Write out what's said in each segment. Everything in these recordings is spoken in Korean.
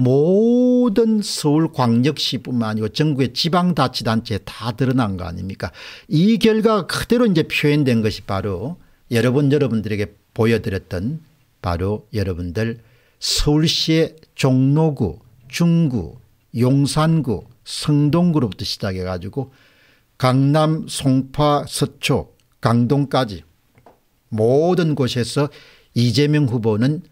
모든 서울광역시뿐만 아니고 전국의 지방자치단체에 다 드러난 거 아닙니까 이 결과가 그대로 이제 표현된 것이 바로 여러분 여러분들에게 보여드렸던 바로 여러분들 서울시의 종로구 중구 용산구 성동구로부터 시작해 가지고 강남 송파 서초 강동까지 모든 곳에서 이재명 후보는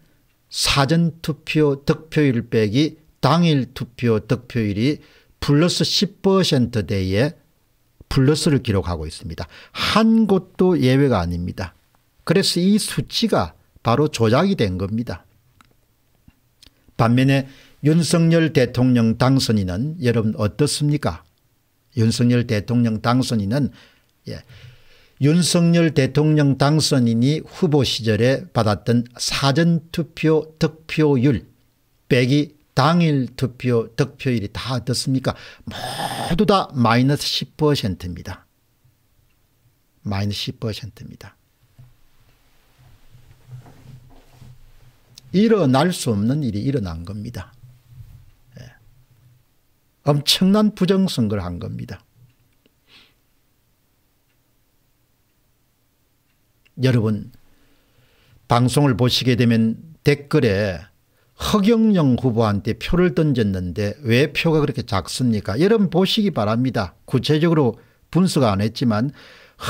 사전투표 득표율 빼기 당일 투표 득표율이 플러스 10%대에 플러스를 기록하고 있습니다. 한 곳도 예외가 아닙니다. 그래서 이 수치가 바로 조작이 된 겁니다. 반면에 윤석열 대통령 당선인은 여러분 어떻습니까? 윤석열 대통령 당선인은 예, 윤석열 대통령 당선인이 후보 시절에 받았던 사전투표 득표율 빼기 당일 투표 득표율이 다 어떻습니까? 모두 다 마이너스 10%입니다. 마이너스 10%입니다. 일어날 수 없는 일이 일어난 겁니다. 예. 엄청난 부정선거를 한 겁니다. 여러분 방송을 보시게 되면 댓글에 허경영 후보한테 표를 던졌는데 왜 표가 그렇게 작습니까 여러분 보시기 바랍니다. 구체적으로 분석 안 했지만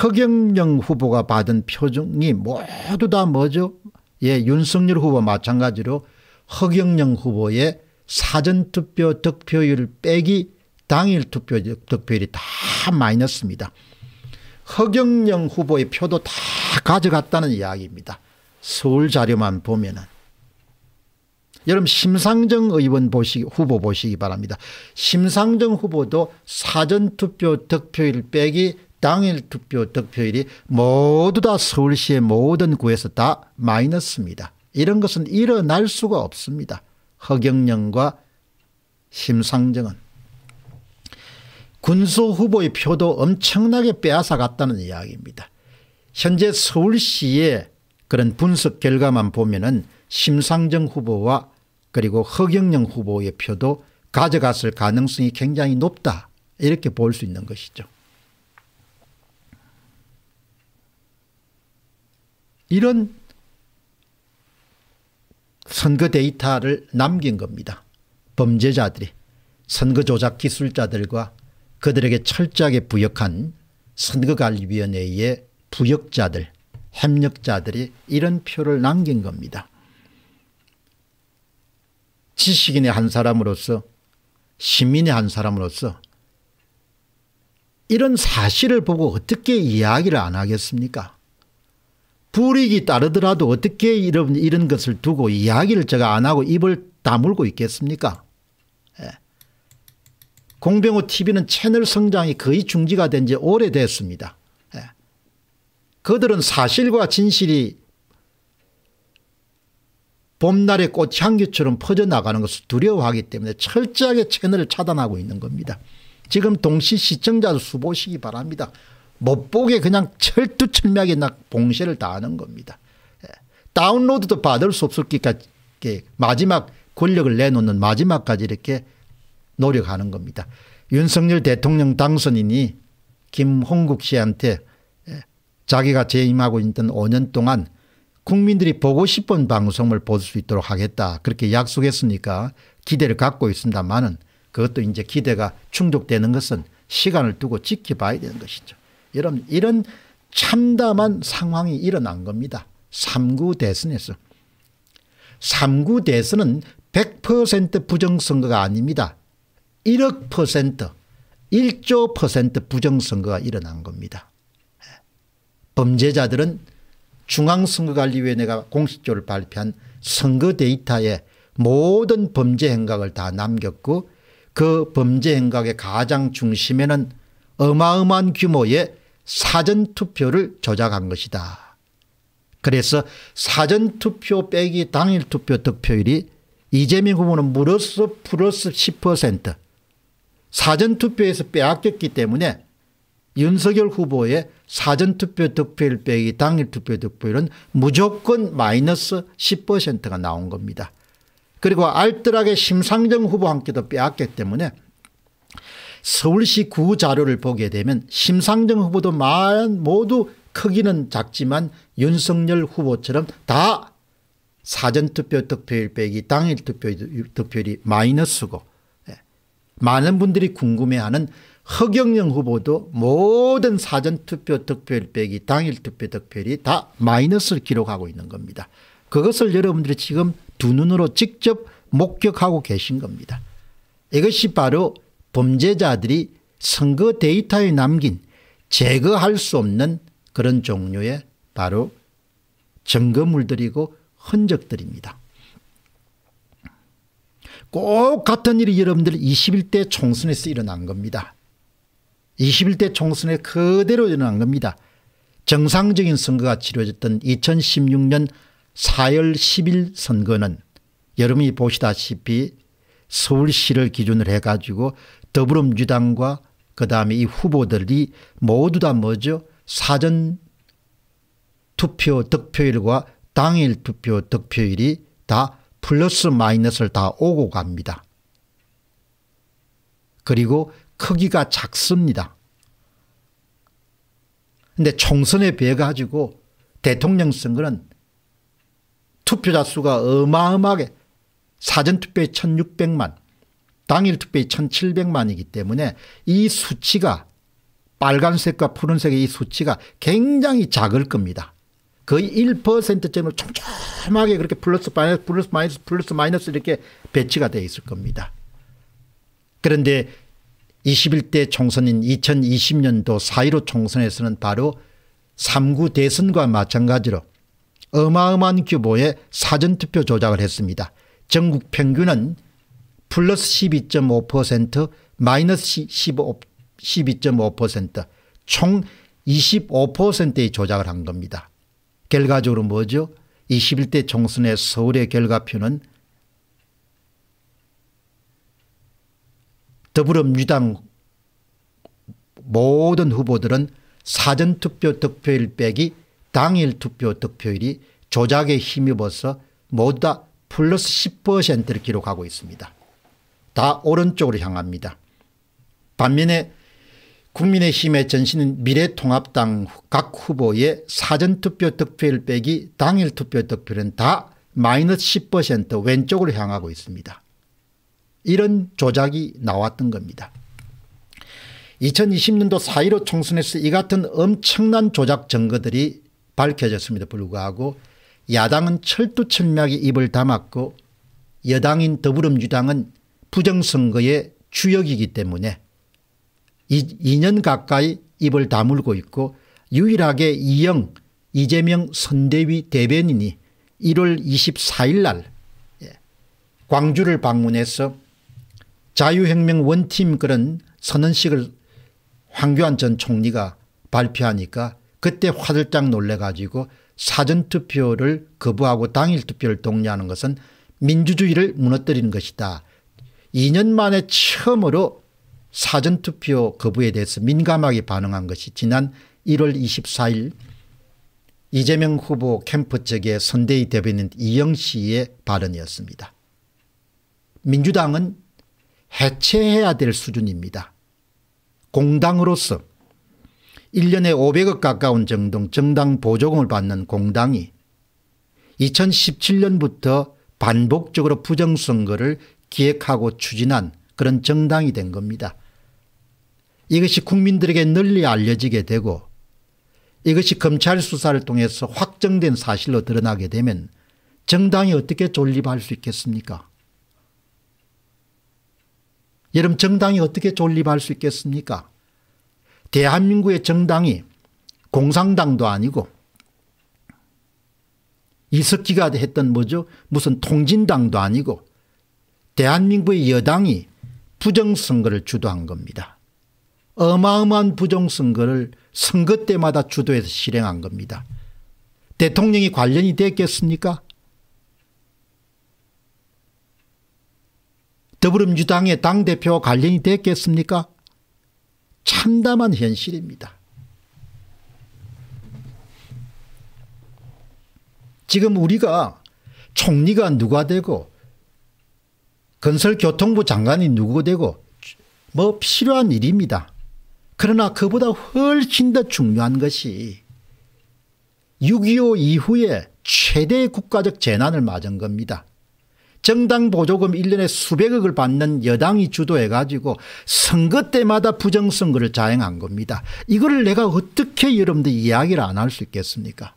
허경영 후보가 받은 표 중이 모두 다 뭐죠 예 윤석열 후보 마찬가지로 허경영 후보의 사전투표 득표율 빼기 당일 투표 득표율이 다 마이너스입니다. 허경영 후보의 표도 다 가져갔다는 이야기입니다. 서울 자료만 보면은. 여러분 심상정 의원 보시 후보 보시기 바랍니다. 심상정 후보도 사전투표 득표율 빼기 당일 투표 득표율이 모두 다 서울시의 모든 구에서 다 마이너스입니다. 이런 것은 일어날 수가 없습니다. 허경영과 심상정은. 군소 후보의 표도 엄청나게 빼앗아갔다는 이야기입니다. 현재 서울시의 그런 분석 결과만 보면 은 심상정 후보와 그리고 허경영 후보의 표도 가져갔을 가능성이 굉장히 높다 이렇게 볼 수 있는 것이죠. 이런 선거 데이터를 남긴 겁니다. 범죄자들이 선거 조작 기술자들과 그들에게 철저하게 부역한 선거관리위원회의 부역자들 협력자들이 이런 표를 남긴 겁니다. 지식인의 한 사람으로서 시민의 한 사람으로서 이런 사실을 보고 어떻게 이야기를 안 하겠습니까 불이익이 따르더라도 어떻게 이런, 이런 것을 두고 이야기를 제가 안 하고 입을 다물고 있겠습니까 공병호 TV는 채널 성장이 거의 중지가 된 지 오래됐습니다. 예. 그들은 사실과 진실이 봄날의 꽃향기처럼 퍼져나가는 것을 두려워하기 때문에 철저하게 채널을 차단하고 있는 겁니다. 지금 동시 시청자 수 보시기 바랍니다. 못 보게 그냥 철두철미하게 봉쇄를 다하는 겁니다. 예. 다운로드도 받을 수 없을 때까지 마지막 권력을 내놓는 마지막까지 이렇게 노력하는 겁니다. 윤석열 대통령 당선인이 김홍국 씨한테 예, 자기가 재임하고 있던 5년 동안 국민들이 보고 싶은 방송을 볼 수 있도록 하겠다 그렇게 약속했으니까 기대를 갖고 있습니다만은 그것도 이제 기대가 충족되는 것은 시간을 두고 지켜봐야 되는 것이죠. 여러분 이런 참담한 상황이 일어난 겁니다. 3구 대선에서. 3구 대선은 100% 부정선거가 아닙니다. 1억 퍼센트 1조 퍼센트 부정선거가 일어난 겁니다. 범죄자들은 중앙선거관리위원회가 공식적으로 발표한 선거 데이터에 모든 범죄 행각을 다 남겼고 그 범죄 행각의 가장 중심에는 어마어마한 규모의 사전투표를 조작한 것이다. 그래서 사전투표 빼기 당일투표 득표율이 이재명 후보는 무려 플러스 10% 사전투표에서 빼앗겼기 때문에 윤석열 후보의 사전투표 득표율 빼기 당일 투표 득표율은 무조건 마이너스 10%가 나온 겁니다. 그리고 알뜰하게 심상정 후보 함께도 빼앗기 때문에 서울시 구 자료를 보게 되면 심상정 후보도 만 모두 크기는 작지만 윤석열 후보처럼 다 사전투표 득표율 빼기 당일 투표 득표율이 마이너스고 많은 분들이 궁금해하는 허경영 후보도 모든 사전투표 득표율 빼기 당일투표 득표율이 다 마이너스를 기록하고 있는 겁니다. 그것을 여러분들이 지금 두 눈으로 직접 목격하고 계신 겁니다. 이것이 바로 범죄자들이 선거 데이터에 남긴 제거할 수 없는 그런 종류의 바로 증거물들이고 흔적들입니다. 꼭 같은 일이 여러분들 21대 총선에서 일어난 겁니다. 21대 총선에 그대로 일어난 겁니다. 정상적인 선거가 치러졌던 2016년 4월 10일 선거는 여러분이 보시다시피 서울시를 기준으로 해가지고 더불어민주당과 그 다음에 이 후보들이 모두 다 뭐죠 사전 투표 득표율과 당일 투표 득표율이 다 플러스 마이너스를 다 오고 갑니다. 그리고 크기가 작습니다. 근데 총선에 비해 가지고 대통령 선거는 투표자 수가 어마어마하게 사전투표에 1600만 당일투표에 1700만이기 때문에 이 수치가 빨간색과 푸른색의 이 수치가 굉장히 작을 겁니다. 거의 1점로 촘촘하게 그렇게 플러스 마이너스 플러스 마이너스 플러스 마이너스 이렇게 배치가 되어 있을 겁니다. 그런데 21대 총선인 2020년도 4.15 총선에서는 바로 3구 대선과 마찬가지로 어마어마한 규모의 사전투표 조작을 했습니다. 전국 평균은 플러스 12.5% 마이너스 12.5%총 25%의 조작을 한 겁니다. 결과적으로 뭐죠? 21대 총선의 서울의 결과표는 더불어민주당 모든 후보들은 사전투표 득표일 빼기 당일 투표 득표율이 조작에 힘입어서 모두 다 플러스 10%를 기록하고 있습니다. 다 오른쪽으로 향합니다. 반면에 국민의힘의 전신인 미래통합당 각 후보의 사전투표 득표율 빼기 당일 투표 득표율은 다 마이너스 10% 왼쪽으로 향하고 있습니다. 이런 조작이 나왔던 겁니다. 2020년도 4.15 총선에서 이 같은 엄청난 조작 증거들이 밝혀졌습니다. 불구하고 야당은 철두철미하게 입을 담았고 여당인 더불어민주당은 부정선거의 주역이기 때문에 2년 가까이 입을 다물고 있고 유일하게 이영 이재명 선대위 대변인이 1월 24일 날 예, 광주를 방문해서 자유혁명 원팀 그런 선언식을 황교안 전 총리가 발표하니까 그때 화들짝 놀래가지고 사전투표를 거부하고 당일투표를 독려하는 것은 민주주의를 무너뜨리는 것이다. 2년 만에 처음으로 사전투표 거부에 대해서 민감하게 반응한 것이 지난 1월 24일 이재명 후보 캠프 측의 선대위 대변인 이영 씨의 발언이었습니다. 민주당은 해체해야 될 수준입니다. 공당으로서 1년에 500억 가까운 정도 정당 보조금을 받는 공당이 2017년부터 반복적으로 부정선거를 기획하고 추진한 그런 정당이 된 겁니다. 이것이 국민들에게 널리 알려지게 되고 이것이 검찰 수사를 통해서 확정된 사실로 드러나게 되면 정당이 어떻게 존립할 수 있겠습니까? 여러분 정당이 어떻게 존립할 수 있겠습니까? 대한민국의 정당이 공산당도 아니고 이석기가 했던 뭐죠? 무슨 통진당도 아니고 대한민국의 여당이 부정선거를 주도한 겁니다. 어마어마한 부정선거를 선거 때마다 주도해서 실행한 겁니다. 대통령이 관련이 됐겠습니까? 더불어민주당의 당대표와 관련이 됐겠습니까? 참담한 현실입니다. 지금 우리가 총리가 누가 되고 건설교통부 장관이 누구 되고 뭐 필요한 일입니다. 그러나 그보다 훨씬 더 중요한 것이 6.25 이후에 최대의 국가적 재난을 맞은 겁니다. 정당 보조금 1년에 수백억을 받는 여당이 주도해가지고 선거 때마다 부정선거를 자행한 겁니다. 이거를 내가 어떻게 여러분들 이야기를 안 할 수 있겠습니까?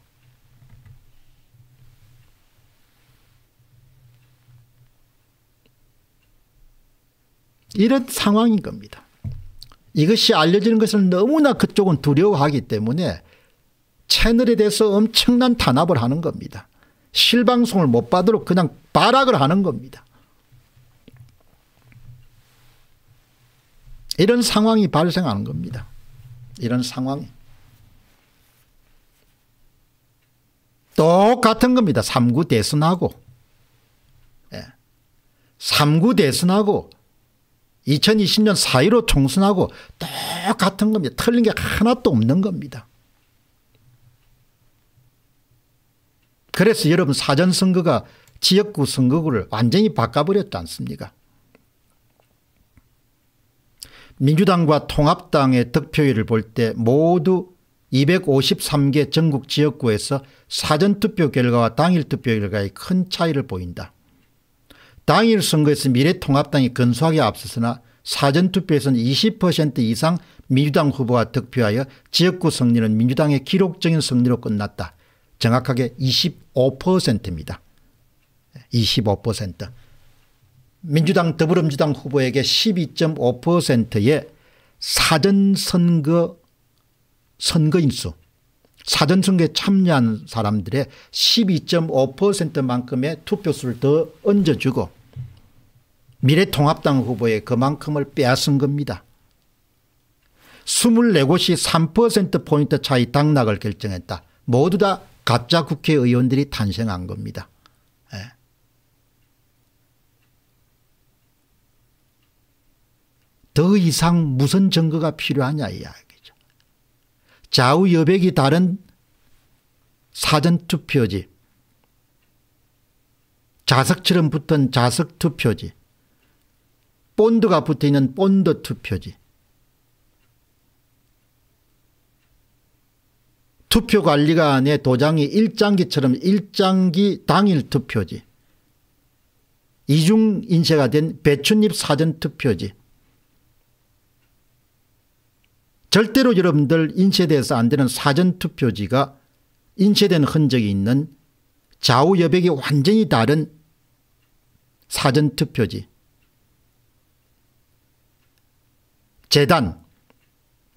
이런 상황인 겁니다. 이것이 알려지는 것을 너무나 그쪽은 두려워하기 때문에 채널에 대해서 엄청난 탄압을 하는 겁니다. 실방송을 못 받도록 그냥 발악을 하는 겁니다. 이런 상황이 발생하는 겁니다. 이런 상황이. 똑같은 겁니다. 3구 대선하고. 예. 3구 대선하고 2020년 4.15 총선하고 똑같은 겁니다. 틀린 게 하나도 없는 겁니다. 그래서 여러분 사전선거가 지역구 선거구를 완전히 바꿔버렸지 않습니까 민주당과 통합당의 득표율을 볼 때 모두 253개 전국 지역구에서 사전투표 결과와 당일 투표 결과의 큰 차이를 보인다. 당일 선거에서 미래통합당이 근소하게 앞섰으나 사전투표에서는 20% 이상 민주당 후보가 득표하여 지역구 승리는 민주당의 기록적인 승리로 끝났다. 정확하게 25%입니다. 25%. 민주당 더불어민주당 후보에게 12.5%의 사전선거 선거인수 사전선거에 참여한 사람들의 12.5%만큼의 투표수를 더 얹어주고 미래통합당 후보에 그만큼을 빼앗은 겁니다. 24곳이 3%포인트 차이 당락을 결정했다. 모두 다 가짜 국회의원들이 탄생한 겁니다. 예. 더 이상 무슨 증거가 필요하냐 이야기죠. 좌우 여백이 다른 사전투표지 자석처럼 붙은 자석투표지 본드가 붙어 있는 본드 투표지. 투표 관리관의 도장이 일장기처럼 일장기 당일 투표지. 이중 인쇄가 된 배춧잎 사전 투표지. 절대로 여러분들 인쇄돼서 안 되는 사전 투표지가 인쇄된 흔적이 있는 좌우 여백이 완전히 다른 사전 투표지. 재단,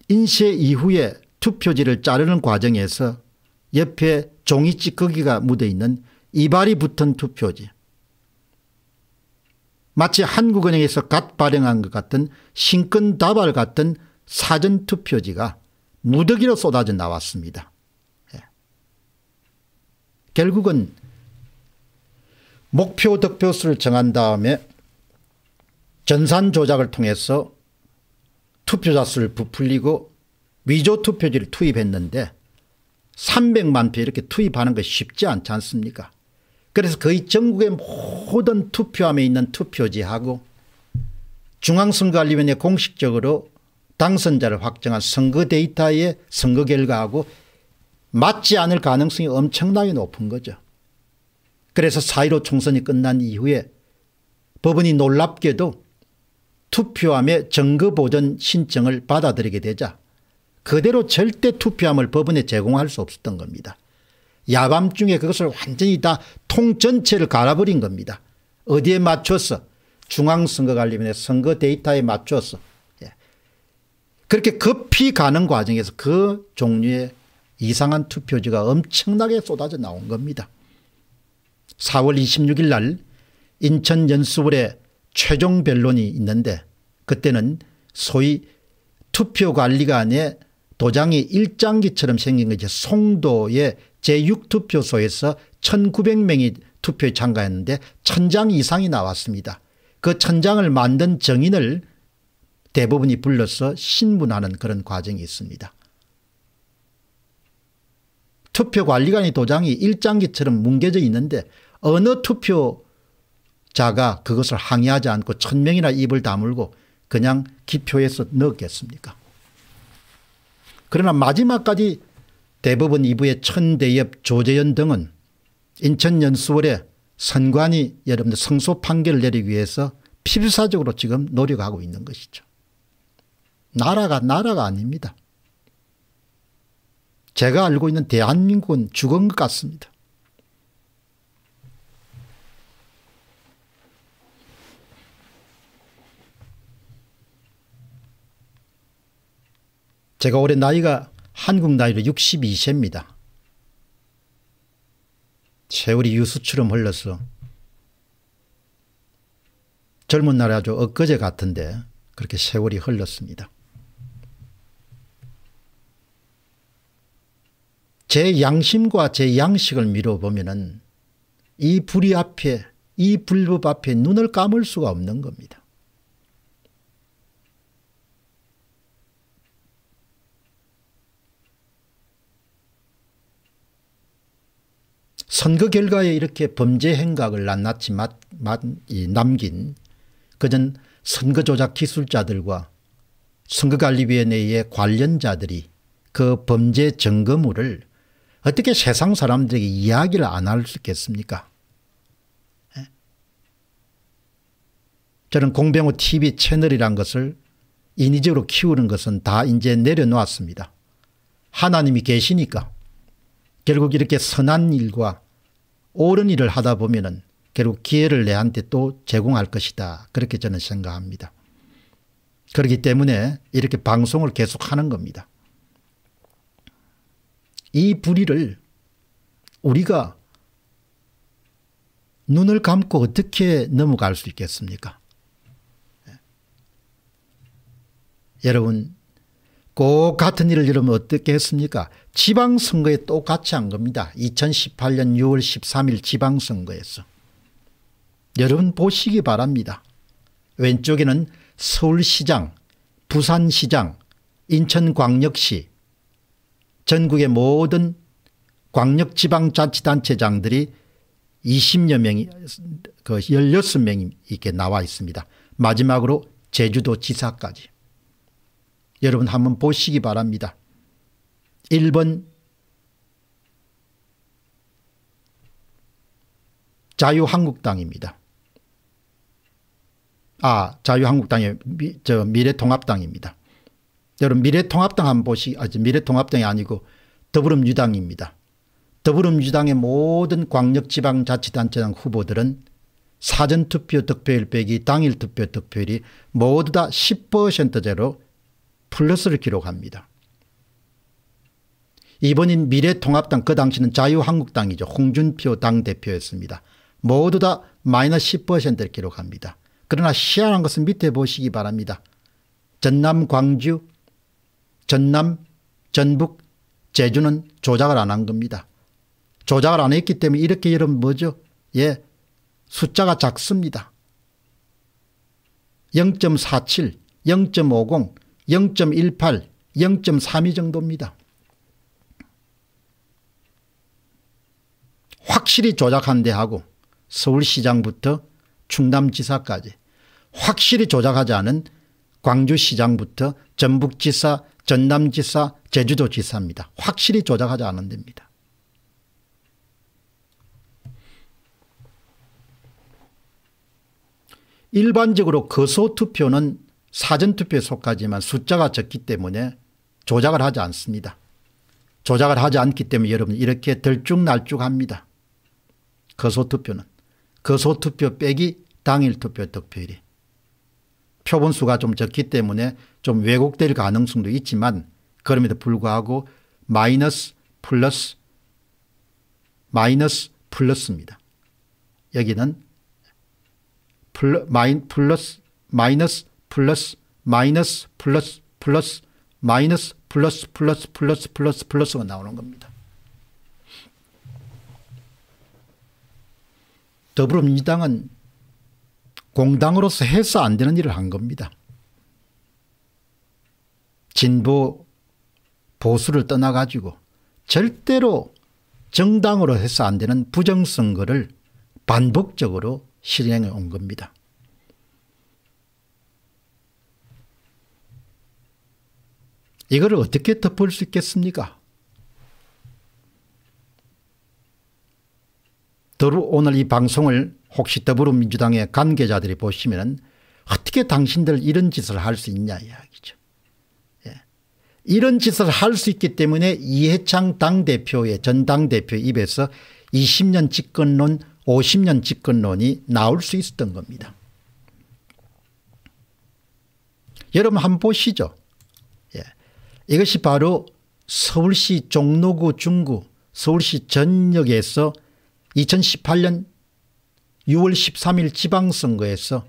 인쇄 이후에 투표지를 자르는 과정에서 옆에 종이 찌꺼기가 묻어있는 이발이 붙은 투표지. 마치 한국은행에서 갓 발행한 것 같은 신권 다발 같은 사전 투표지가 무더기로 쏟아져 나왔습니다. 예. 결국은 목표 득표수를 정한 다음에 전산 조작을 통해서 투표자 수를 부풀리고 위조 투표지를 투입했는데 300만 표 이렇게 투입하는 것이 쉽지 않지 않습니까 그래서 거의 전국의 모든 투표함에 있는 투표지하고 중앙선거관리위원회 공식적으로 당선자를 확정한 선거 데이터의 선거 결과하고 맞지 않을 가능성이 엄청나게 높은 거죠. 그래서 4.15 총선이 끝난 이후에 법원이 놀랍게도 투표함의 증거보전 신청을 받아들이게 되자 그대로 절대 투표함을 법원에 제공할 수 없었던 겁니다. 야밤중에 그것을 완전히 다 통 전체를 갈아버린 겁니다. 어디에 맞춰서 중앙선거관리위원회 선거 데이터에 맞춰서 예. 그렇게 급히 가는 과정에서 그 종류의 이상한 투표지가 엄청나게 쏟아져 나온 겁니다. 4월 26일 날 인천 연수부에 최종 변론이 있는데 그때는 소위 투표 관리가 아니에 도장이 일장기처럼 생긴 거죠. 송도의 제6투표소에서 1900명이 투표에 참가했는데 1000장 이상이 나왔습니다. 그 1000장을 만든 정인을 대부분이 불러서 신문하는 그런 과정이 있습니다. 투표관리관의 도장이 일장기처럼 뭉개져 있는데 어느 투표 자가 그것을 항의하지 않고 천명이나 입을 다물고 그냥 기표에서넣겠습니까 그러나 마지막까지 대법원 이부의 천대엽 조재현 등은 인천연수월에 선관위 여러분들 성소 판결을 내리기 위해서 필사적으로 지금 노력하고 있는 것이죠. 나라가 나라가 아닙니다. 제가 알고 있는 대한민국은 죽은 것 같습니다. 제가 올해 나이가 한국 나이로 62세입니다. 세월이 유수처럼 흘러서 젊은 날 아주 엊그제 같은데 그렇게 세월이 흘렀습니다. 제 양심과 제 양식을 미뤄보면 은이 불의 앞에 이 불법 앞에 눈을 감을 수가 없는 겁니다. 선거 결과에 이렇게 범죄 행각을 낱낱이 마, 마, 남긴 그전 선거 조작 기술자들과 선거관리위원 회의 관련자들이 그 범죄 증거물을 어떻게 세상 사람들에게 이야기를 안 할 수 있겠습니까? 예? 저는 공병호 TV 채널이란 것을 인위적으로 키우는 것은 다 이제 내려놓았습니다. 하나님이 계시니까 결국 이렇게 선한 일과 옳은 일을 하다 보면은 결국 기회를 내한테 또 제공할 것이다. 그렇게 저는 생각합니다. 그렇기 때문에 이렇게 방송을 계속하는 겁니다. 이 불의를 우리가 눈을 감고 어떻게 넘어갈 수 있겠습니까? 예. 여러분 꼭 같은 일을 여러면 어떻게 했습니까? 지방선거에 똑같이 한 겁니다. 2018년 6월 13일 지방선거에서. 여러분 보시기 바랍니다. 왼쪽에는 서울시장, 부산시장, 인천광역시, 전국의 모든 광역지방자치단체장들이 20여 명이 그 16명이 이렇게 나와 있습니다. 마지막으로 제주도지사까지. 여러분 한번 보시기 바랍니다. 1번 자유한국당입니다. 아, 자유한국당의 미, 저 미래통합당입니다. 여러분 미래통합당 한번 보시, 아, 미래통합당이 아니고 더불어민주당입니다. 더불어민주당의 모든 광역지방자치단체장 후보들은 사전투표 득표율 빼기 당일 투표 득표율이 모두 다 10%제로 플러스를 기록합니다. 이번인 미래통합당 그 당시는 자유한국당이죠. 홍준표 당대표였습니다. 모두 다 마이너스 10%를 기록합니다. 그러나 시한한 것은 밑에 보시기 바랍니다. 전남 광주 전남 전북 제주는 조작을 안 한 겁니다. 조작을 안 했기 때문에 이렇게 이름 뭐죠? 예 숫자가 작습니다. 0.47 0.50 0.18 0.32 정도입니다. 확실히 조작한 데하고 서울시장부터 충남지사까지 확실히 조작하지 않은 광주시장부터 전북지사 전남지사 제주도지사입니다. 확실히 조작하지 않은 데입니다. 일반적으로 거소투표는 사전투표에 속하지만 숫자가 적기 때문에 조작을 하지 않습니다. 조작을 하지 않기 때문에 여러분 이렇게 들쭉날쭉합니다. 거소투표는 그 거소투표 그 빼기 당일 투표 득표율이 표본수가 좀 적기 때문에 좀 왜곡될 가능성도 있지만 그럼에도 불구하고 마이너스 플러스 마이너스 플러스입니다. 여기는 플러, 마인, 플러스 마이너스 플러스 마이너스 플러스 플러스 마이너스 플러스 플러스 플러스 플러스 플러스가 나오는 겁니다. 더불어민주당은 공당으로서 해서 안 되는 일을 한 겁니다. 진보 보수를 떠나가지고 절대로 정당으로 해서 안 되는 부정선거를 반복적으로 실행해 온 겁니다. 이걸 어떻게 덮을 수 있겠습니까? 오늘 이 방송을 혹시 더불어민주당의 관계자들이 보시면 어떻게 당신들 이런 짓을 할 수 있냐 이야기죠. 예. 이런 짓을 할 수 있기 때문에 이해창 당대표의 전당대표 입에서 20년 집권론 50년 집권론이 나올 수 있었던 겁니다. 여러분 한번 보시죠. 예. 이것이 바로 서울시 종로구 중구 서울시 전역에서 2018년 6월 13일 지방선거에서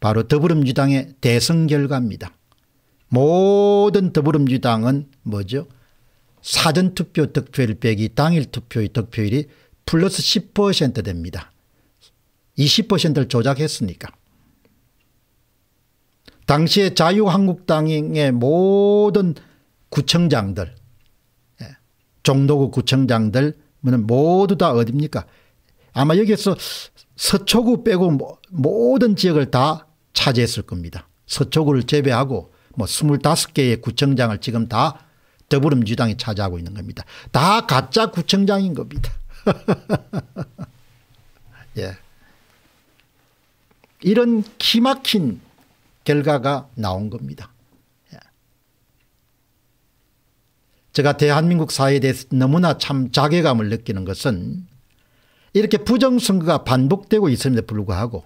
바로 더불어민주당의 대선 결과입니다. 모든 더불어민주당은 뭐죠 사전투표 득표율 빼기 당일 투표의 득표율이 플러스 10% 됩니다. 20%를 조작했으니까. 당시에 자유한국당의 모든 구청장들 예, 종도구 구청장들 모두 다 어딥니까? 아마 여기에서 서초구 빼고 모든 지역을 다 차지했을 겁니다. 서초구를 제외하고 뭐 25개의 구청장을 지금 다 더불어민주당이 차지하고 있는 겁니다. 다 가짜 구청장인 겁니다. 예. 이런 기막힌 결과가 나온 겁니다. 제가 대한민국 사회에 대해서 너무나 참 자괴감을 느끼는 것은 이렇게 부정선거가 반복되고 있음에도 불구하고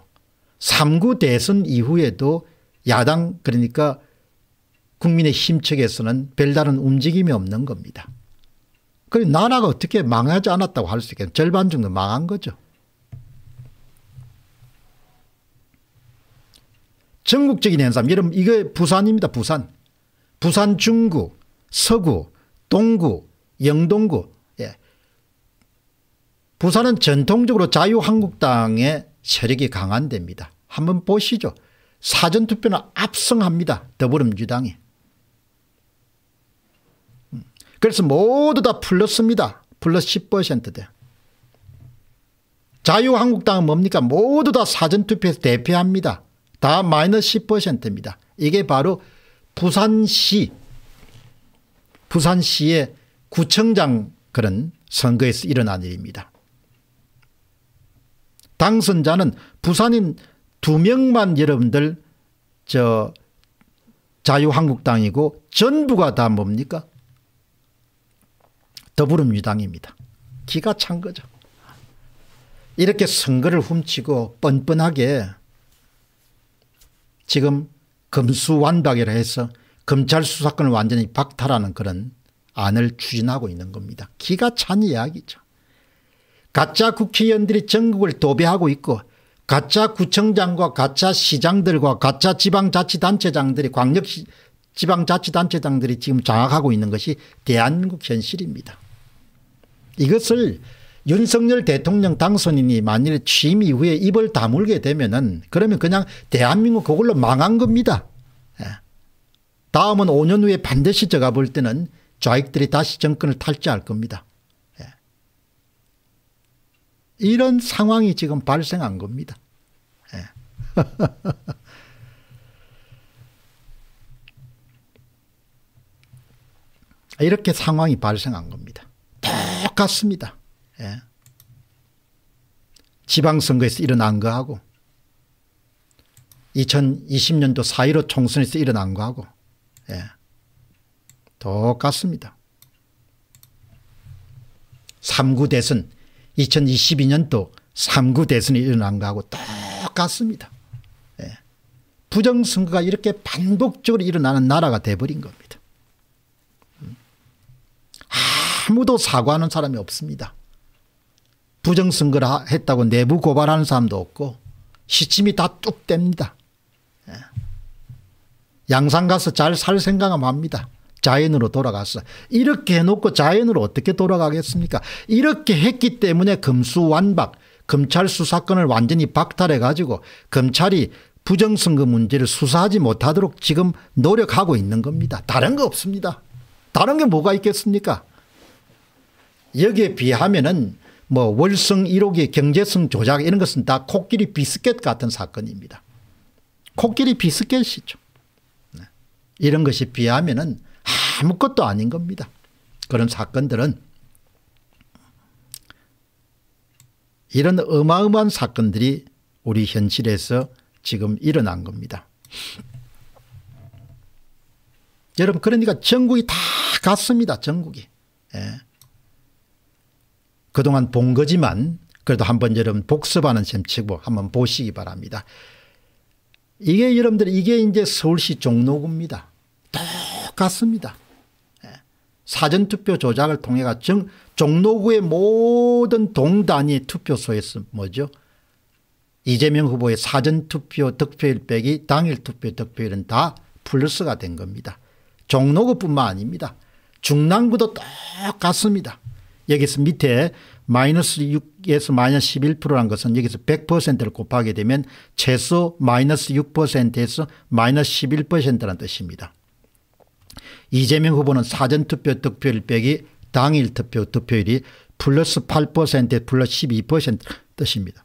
3구 대선 이후에도 야당 그러니까 국민의힘 측에서는 별다른 움직임이 없는 겁니다. 그리고 나라가 어떻게 망하지 않았다고 할 수있겠냐 절반 정도 망한 거죠. 전국적인 현상 여러분 이거 부산입니다. 부산. 부산 중구 서구 동구, 영동구. 예. 부산은 전통적으로 자유한국당의 세력이 강한 데입니다. 한번 보시죠. 사전투표는 압승합니다. 더불어민주당이. 음. 그래서 모두 다 플러스입니다. 플러스 10%대. 자유한국당은 뭡니까? 모두 다 사전투표에서 대표합니다. 다 마이너스 10%입니다. 이게 바로 부산시 부산시의 구청장 그런 선거에서 일어난 일입니다. 당선자는 부산인 두 명만 여러분들 저 자유한국당이고 전부가 다 뭡니까? 더불어민주당입니다. 기가 찬 거죠. 이렇게 선거를 훔치고 뻔뻔하게 지금 금수완박이라 해서 검찰 수사권을 완전히 박탈하는 그런 안을 추진하고 있는 겁니다. 기가 찬 이야기죠. 가짜 국회의원들이 전국을 도배하고 있고 가짜 구청장과 가짜 시장들과 가짜 지방자치단체장들이 광역 지방자치단체장들이 지금 장악하고 있는 것이 대한민국 현실입니다. 이것을 윤석열 대통령 당선인이 만일 취임 이후에 입을 다물게 되면은 그러면 그냥 대한민국 그걸로 망한 겁니다. 다음은 5년 후에 반드시 제가 볼 때는 좌익들이 다시 정권을 탈지할 겁니다. 예. 이런 상황이 지금 발생한 겁니다. 예. 이렇게 상황이 발생한 겁니다. 똑같습니다. 예. 지방선거에서 일어난 거하고 2020년도 4.15 총선에서 일어난 거하고 예. 똑같습니다. 3구 대선 2022년도 3구 대선이 일어난 거하고 똑같습니다. 예. 부정선거가 이렇게 반복적으로 일어나는 나라가 돼버린 겁니다. 음. 아무도 사과하는 사람이 없습니다. 부정선거를 했다고 내부 고발하는 사람도 없고 시침이 다뚝 뗍니다. 예. 양산 가서 잘 살 생각은 합니다. 자연으로 돌아갔어. 이렇게 해놓고 자연으로 어떻게 돌아가겠습니까? 이렇게 했기 때문에 금수완박, 검찰 수사권을 완전히 박탈해가지고 검찰이 부정선거 문제를 수사하지 못하도록 지금 노력하고 있는 겁니다. 다른 거 없습니다. 다른 게 뭐가 있겠습니까? 여기에 비하면은 뭐 월성 1호기 경제성 조작 이런 것은 다 코끼리 비스켓 같은 사건입니다. 코끼리 비스켓이죠. 이런 것이 비하면은 아무것도 아닌 겁니다. 그런 사건들은 이런 어마어마한 사건들이 우리 현실에서 지금 일어난 겁니다. 여러분 그러니까 전국이 다 갔습니다. 전국이. 예. 그동안 본 거지만 그래도 한번 여러분 복습하는 셈 치고 한번 보시기 바랍니다. 이게 여러분들 이게 이제 서울시 종로구입니다. 똑같습니다. 예. 사전투표 조작을 통해가 정, 종로구의 모든 동단위 투표소에서 뭐죠? 이재명 후보의 사전투표 득표일 빼기 당일 투표 득표일은 다 플러스가 된 겁니다. 종로구뿐만 아닙니다. 중랑구도 똑같습니다. 여기서 밑에 마이너스 6에서 마이너스 11%란 것은 여기서 100%를 곱하게 되면 최소 마이너스 6%에서 마이너스 11%라는 뜻입니다. 이재명 후보는 사전투표 득표율 빼기 당일 투표 득표율이 플러스 8%에 플러스 12% 뜻입니다.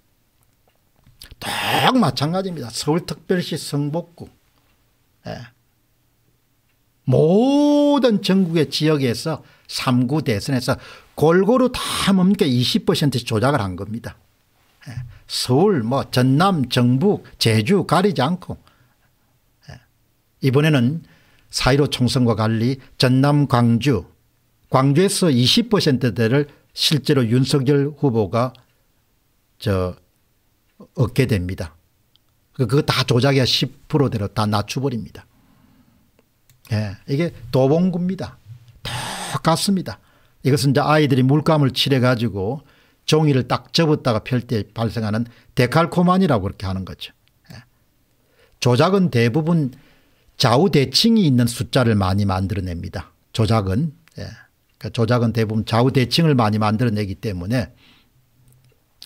똑 마찬가지입니다. 서울특별시 성북구 예. 모든 전국의 지역에서 3구 대선에서 골고루 다 뭡니까 20%씩 조작을 한 겁니다. 예. 서울 뭐 전남 정북 제주 가리지 않고 예. 이번에는 4.15 총선과 달리 전남 광주 광주에서 20%대를 실제로 윤석열 후보가 저 얻게 됩니다. 그, 그거 다 조작이야 10%대로 다 낮춰버립니다. 예, 이게 도봉구입니다. 똑같습니다. 이것은 이제 아이들이 물감을 칠해가지고 종이를 딱 접었다가 펼 때 발생하는 데칼코만이라고 그렇게 하는 거죠. 예. 조작은 대부분 좌우대칭이 있는 숫자를 많이 만들어냅니다. 조작은. 예. 그러니까 조작은 대부분 좌우대칭을 많이 만들어내기 때문에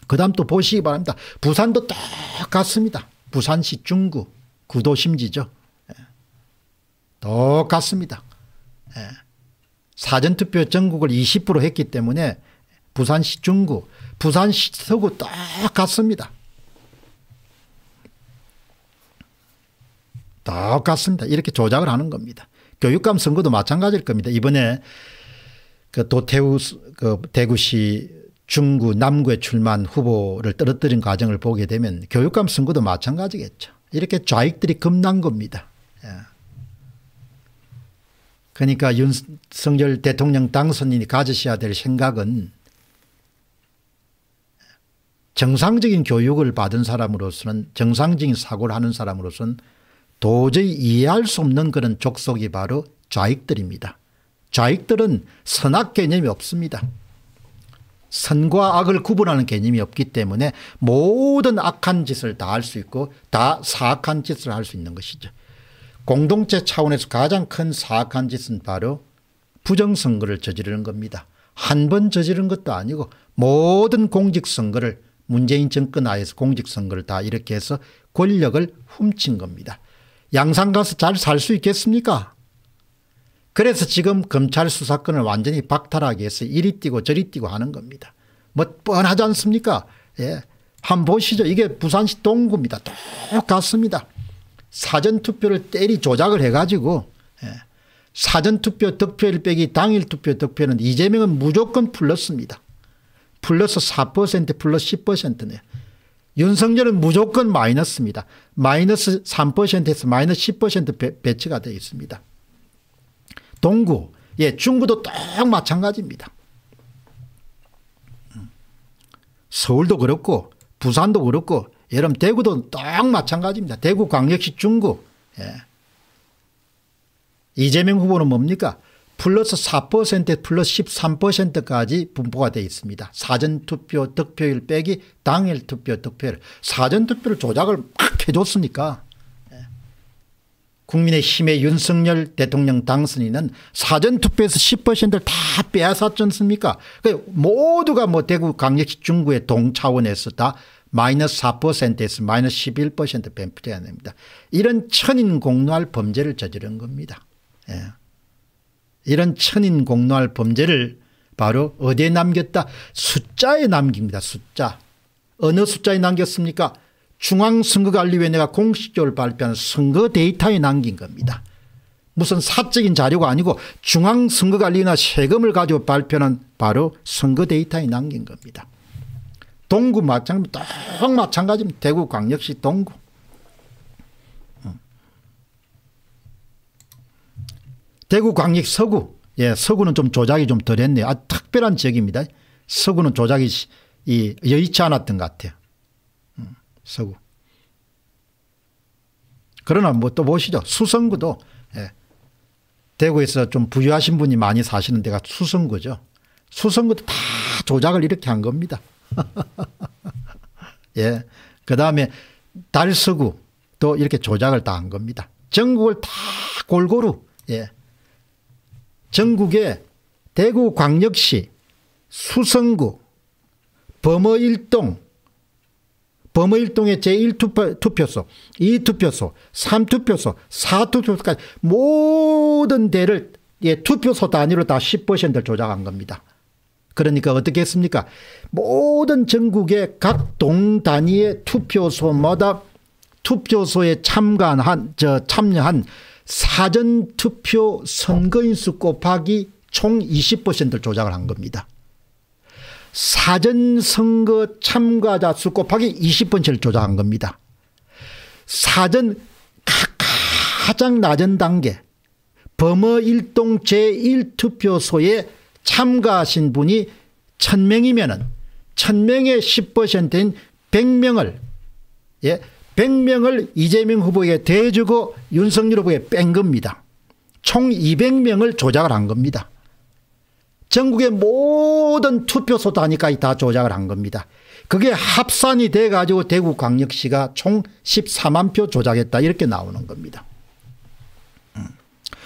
그 다음 또 보시기 바랍니다. 부산도 똑같습니다. 부산시 중구 구도심지죠. 예. 똑같습니다. 예. 사전투표 전국을 20% 했기 때문에 부산시 중구 부산시 서구 똑같습니다. 똑같습니다. 이렇게 조작을 하는 겁니다. 교육감 선거도 마찬가지일 겁니다. 이번에 그 도태우 그 대구시 중구 남구에 출마한 후보를 떨어뜨린 과정을 보게 되면 교육감 선거도 마찬가지겠죠. 이렇게 좌익들이 겁난 겁니다. 그러니까 윤석열 대통령 당선인이 가지셔야 될 생각은 정상적인 교육을 받은 사람으로서는 정상적인 사고를 하는 사람으로서는 도저히 이해할 수 없는 그런 족속이 바로 좌익들입니다. 좌익들은 선악 개념이 없습니다. 선과 악을 구분하는 개념이 없기 때문에 모든 악한 짓을 다 할 수 있고 다 사악한 짓을 할 수 있는 것이죠. 공동체 차원에서 가장 큰 사악한 짓은 바로 부정선거를 저지르는 겁니다. 한 번 저지른 것도 아니고 모든 공직선거를 문재인 정권 하에서 공직선거를 다 이렇게 해서 권력을 훔친 겁니다. 양산 가서 잘 살 수 있겠습니까? 그래서 지금 검찰 수사권을 완전히 박탈하기 해서 이리 뛰고 저리 뛰고 하는 겁니다. 뭐 뻔하지 않습니까? 예. 한 번 보시죠. 이게 부산시 동구입니다. 똑같습니다. 사전투표를 때리 조작을 해가지고 예. 사전투표 득표율 빼기 당일투표 득표는 이재명은 무조건 플러스입니다. 플러스 4% 플러스 10%네요. 윤석열은 무조건 마이너스입니다. 마이너스 3%에서 마이너스 10% 배치가 되어 있습니다. 동구, 예, 중구도 똑 마찬가지입니다. 음. 서울도 그렇고 부산도 그렇고 여러분 대구도 똑 마찬가지입니다. 대구 광역시 중구. 예. 이재명 후보는 뭡니까? 플러스 4% 플러스 13%까지 분포가 되어 있습니다. 사전투표 득표율 빼기 당일 투표 득표율. 사전투표를 조작을 막 해줬으니까 예. 국민의힘의 윤석열 대통령 당선인은 사전투표에서 10%를 다 빼앗았지 않습니까? 그러니까 모두가 뭐 대구 광역시 중구의 동차원에서 다 마이너스 4%에서 마이너스 11% 뱀프제가 됩니다. 이런 천인 공노할 범죄를 저지른 겁니다. 예. 이런 천인 공노할 범죄를 바로 어디에 남겼다? 숫자에 남깁니다. 숫자. 어느 숫자에 남겼습니까? 중앙선거관리위원회가 공식적으로 발표한 선거 데이터에 남긴 겁니다. 무슨 사적인 자료가 아니고 중앙선거관리나 세금을 가지고 발표한 바로 선거 데이터에 남긴 겁니다. 동구 마찬가지, 똑마찬가지입 대구 광역시 동구. 어. 대구 광역 서구. 예, 서구는 좀 조작이 좀덜 했네요. 아 특별한 지역입니다. 서구는 조작이 이, 여의치 않았던 것 같아요. 음, 서구. 그러나 뭐 또 보시죠. 수성구도 예, 대구에서 좀 부유하신 분이 많이 사시는 데가 수성구죠. 수성구도 다 조작을 이렇게 한 겁니다. 예. 그 다음에 달서구 또 이렇게 조작을 다 한 겁니다. 전국을 다 골고루, 예. 전국에 대구 광역시, 수성구, 범어일동, 범어일동의 제1투표소, 2투표소, 3투표소, 4투표소까지 모든 데를 예, 투표소 단위로 다 10%를 조작한 겁니다. 그러니까 어떻게 했습니까? 모든 전국의 각 동 단위의 투표소마다 투표소에 참관한 저 참여한 사전 투표 선거인 수 곱하기 총 20%를 조작을 한 겁니다. 사전 선거 참가자 수 곱하기 20%를 조작한 겁니다. 사전 가장 낮은 단계 범어 일동 제1투표소에 참가하신 분이 1000명이면은 1000명의 10%인 100명을 예, 100명을 이재명 후보에게 대주고 윤석열 후보에 뺀 겁니다. 총 200명을 조작을 한 겁니다. 전국의 모든 투표소 단위까지 다 조작을 한 겁니다. 그게 합산이 돼가지고 대구광역시가 총 14만 표 조작했다 이렇게 나오는 겁니다.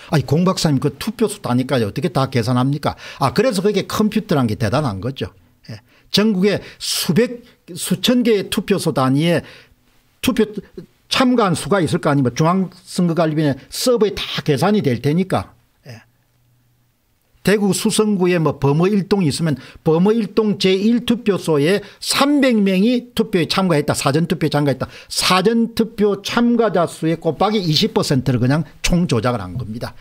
아니 공 박사님 그 투표수 따니까요 어떻게 다 계산합니까? 아 그래서 그게 컴퓨터란 게 대단한 거죠. 예. 전국에 수백 수천 개의 투표소 단위에 투표 참가한 수가 있을 거 아니면 중앙선거관리위원회 서버에 다 계산이 될 테니까 대구 수성구에 뭐 범어 일동이 있으면 범어 일동 제1투표소에 300명이 투표에 참가했다. 사전투표에 참가했다. 사전투표 참가자 수의 곱하기 20%를 그냥 총조작을 한 겁니다.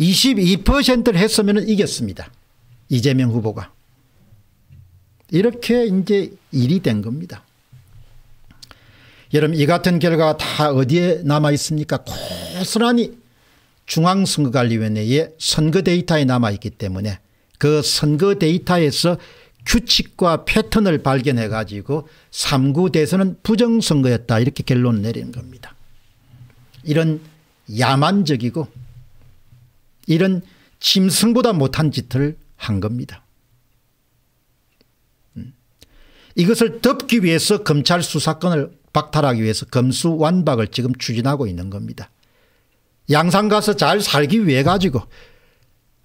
22%를 했으면 이겼습니다. 이재명 후보가. 이렇게 이제 일이 된 겁니다. 여러분 이 같은 결과가 다 어디에 남아 있습니까? 고스란히 중앙선거관리위원회의 선거 데이터에 남아있기 때문에 그 선거 데이터에서 규칙과 패턴을 발견해 가지고 3구 대선은 부정선거였다 이렇게 결론 내리는 겁니다. 이런 야만적이고 이런 짐승보다 못한 짓을 한 겁니다. 음. 이것을 덮기 위해서 검찰 수사권을 박탈하기 위해서 검수완박을 지금 추진하고 있는 겁니다. 양산 가서 잘 살기 위해 가지고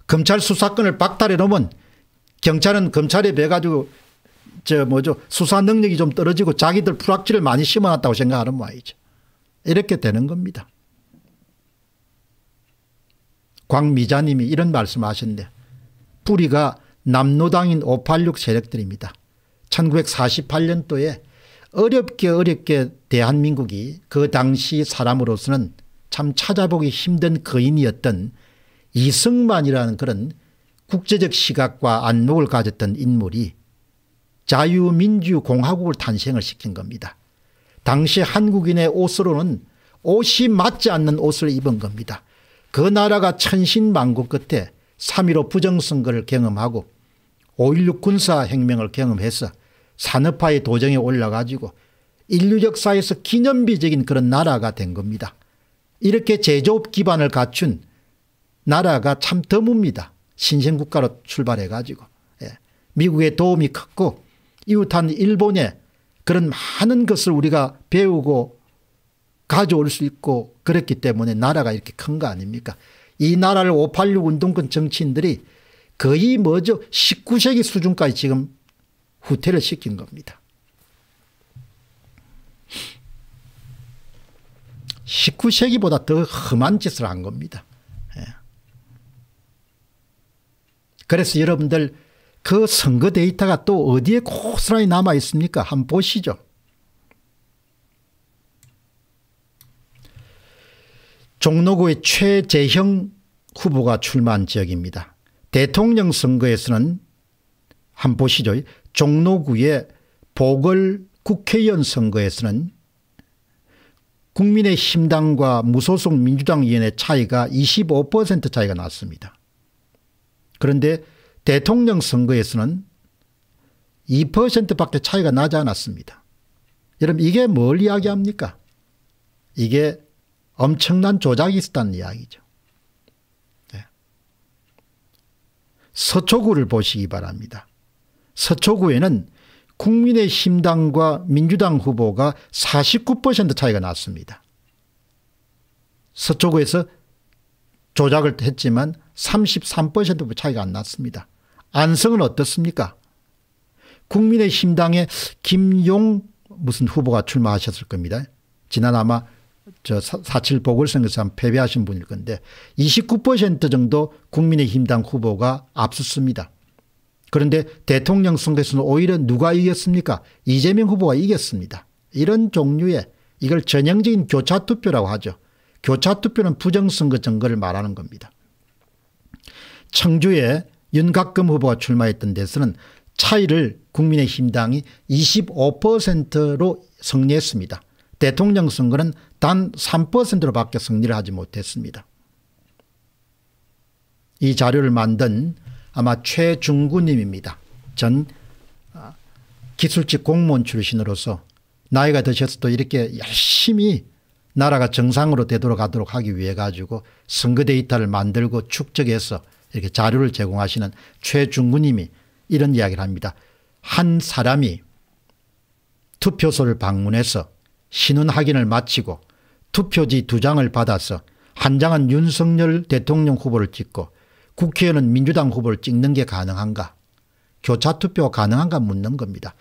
검찰 수사권을 박탈해 놓으면 경찰은 검찰에 배 가지고 저 뭐죠 수사 능력이 좀 떨어지고 자기들 불확실을 많이 심어놨다고 생각하는 모양이죠. 이렇게 되는 겁니다. 광미자님이 이런 말씀하셨는데 뿌리가 남노당인 586 세력들입니다. 1948년도에 어렵게 어렵게 대한민국이 그 당시 사람으로서는 참 찾아보기 힘든 거인이었던 이승만이라는 그런 국제적 시각과 안목을 가졌던 인물이 자유민주공화국을 탄생을 시킨 겁니다. 당시 한국인의 옷으로는 옷이 맞지 않는 옷을 입은 겁니다. 그 나라가 천신만고 끝에 3.15 부정선거를 경험하고 5.16 군사혁명을 경험해서 산업화의 도정에 올라가지고 인류 역사에서 기념비적인 그런 나라가 된 겁니다. 이렇게 제조업 기반을 갖춘 나라가 참 드뭅니다. 신생국가로 출발해 가지고 예. 미국의 도움이 컸고 이웃한 일본에 그런 많은 것을 우리가 배우고 가져올 수 있고 그랬기 때문에 나라가 이렇게 큰 거 아닙니까 이 나라를 586 운동권 정치인들이 거의 뭐죠 19세기 수준까지 지금 후퇴를 시킨 겁니다. 19세기보다 더 험한 짓을 한 겁니다. 예. 그래서 여러분들 그 선거 데이터가 또 어디에 고스란히 남아 있습니까? 한번 보시죠. 종로구의 최재형 후보가 출마한 지역입니다. 대통령 선거에서는 한번 보시죠. 종로구의 보궐 국회의원 선거에서는 국민의힘당과 무소속 민주당위원의 차이가 25% 차이가 났습니다. 그런데 대통령 선거에서는 2%밖에 차이가 나지 않았습니다. 여러분 이게 뭘 이야기합니까? 이게 엄청난 조작이 있었다는 이야기죠. 네. 서초구를 보시기 바랍니다. 서초구에는 국민의힘당과 민주당 후보가 49% 차이가 났습니다. 서초구에서 조작을 했지만 33% 차이가 안 났습니다. 안성은 어떻습니까? 국민의힘당의 김용 무슨 후보가 출마하셨을 겁니다. 지난 아마 저4.7 보궐선거에서 패배하신 분일 건데 29% 정도 국민의힘당 후보가 앞섰습니다. 그런데 대통령 선거에서는 오히려 누가 이겼습니까? 이재명 후보가 이겼습니다. 이런 종류의 이걸 전형적인 교차투표라고 하죠. 교차투표는 부정선거 증거를 말하는 겁니다. 청주에 윤곽금 후보가 출마했던 데서는 차이를 국민의힘당이 25%로 승리했습니다. 대통령 선거는 단 3%로밖에 승리를 하지 못했습니다. 이 자료를 만든 아마 최중구님입니다. 전 아, 기술직 공무원 출신으로서 나이가 드셔서 또 이렇게 열심히 나라가 정상으로 되도록 하도록 하기 위해 가지고 선거 데이터를 만들고 축적해서 이렇게 자료를 제공하시는 최중구님이 이런 이야기를 합니다. 한 사람이 투표소를 방문해서 신원 확인을 마치고 투표지 두 장을 받아서 한 장은 윤석열 대통령 후보를 찍고 국회의원 민주당 후보를 찍는 게 가능한가 교차투표 가 가능한가 묻는 겁니다.